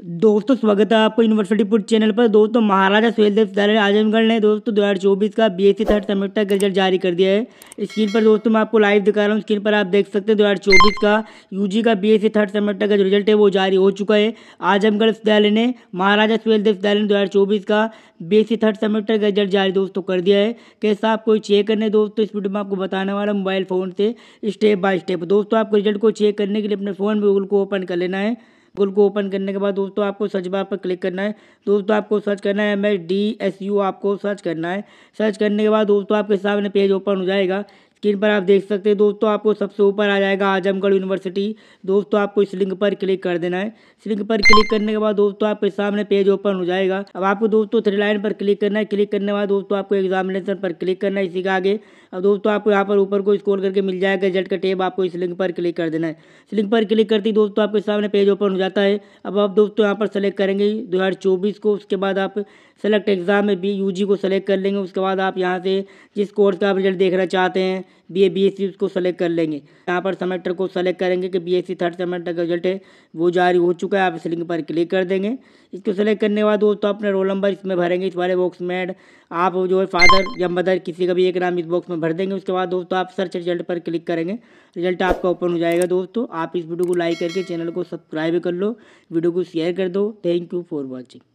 दोस्तों स्वागत है आपको यूनिवर्सिटी पुट चैनल पर दोस्तों महाराजा सुहेलदेव देव विद्यालय आजमगढ़ ने दोस्तों दो हजार चौबीस का B S C third semester का रिजल्ट जारी कर दिया है स्क्रीन पर दोस्तों मैं आपको लाइव दिखा रहा हूँ स्क्रीन पर आप देख सकते हैं दो हज़ार चौबीस का यू जी का B S C third semester का जो रिजल्ट है वो जारी हो चुका है आजमगढ़ विद्यालय ने महाराजा सुहेलदेव विद्यालय ने दो हजार चौबीस का B S C third semester का रिजल्ट जारी दोस्तों कर दिया है कैसा आपको चेक करने दोस्तों इस वीडियो में आपको बताने वाला मोबाइल फ़ोन से स्टेप बाय स्टेप दोस्तों आपको रिजल्ट को चेक करने के लिए अपने फ़ोन में गूगल को ओपन कर लेना है गूगल को ओपन करने के बाद दोस्तों आपको सर्च बार पर क्लिक करना है दोस्तों आपको सर्च करना है M S D S U आपको सर्च करना है सर्च करने के बाद दोस्तों आपके सामने पेज ओपन हो जाएगा स्क्रीन पर आप देख सकते हैं दोस्तों आपको सबसे ऊपर आ जाएगा आजमगढ़ यूनिवर्सिटी दोस्तों आपको इस लिंक पर क्लिक कर देना है इस लिंक पर क्लिक करने के बाद दोस्तों आपके सामने पेज ओपन हो जाएगा अब आपको दोस्तों थ्री लाइन पर क्लिक करना है क्लिक करने के बाद दोस्तों आपको एग्जामिनेशन पर क्लिक करना है इसी के आगे अब दोस्तों आपको यहाँ पर ऊपर को स्कोर करके मिल जाएगा जेट का टेब आपको इस लिंक पर क्लिक कर देना है इस लिंक पर क्लिक करती दोस्तों आपके सामने पेज ओपन हो जाता है अब आप दोस्तों यहाँ पर सेलेक्ट करेंगे दो को उसके बाद आप सेलेक्ट एग्ज़ाम में बी यू को सेलेक्ट कर लेंगे उसके बाद आप यहाँ से जिस कोर्स का आप रिजल्ट देखना चाहते हैं B A B S C उसको सेलेक्ट कर लेंगे यहाँ पर सेमेस्टर को सेलेक्ट करेंगे कि B S C third semester का रिजल्ट है वो जारी हो चुका है आप इस लिंक पर क्लिक कर देंगे इसको सेलेक्ट करने के बाद दोस्तों अपने रोल नंबर इसमें भरेंगे इस वाले बॉक्स में आप जो है फादर या मदर किसी का भी एक नाम इस बॉक्स में भर देंगे उसके बाद दोस्तों आप सर्च रिजल्ट पर क्लिक करेंगे रिजल्ट आपका ओपन हो जाएगा दोस्तों आप इस वीडियो को लाइक करके चैनल को सब्सक्राइब कर लो वीडियो को शेयर कर दो थैंक यू फॉर वॉचिंग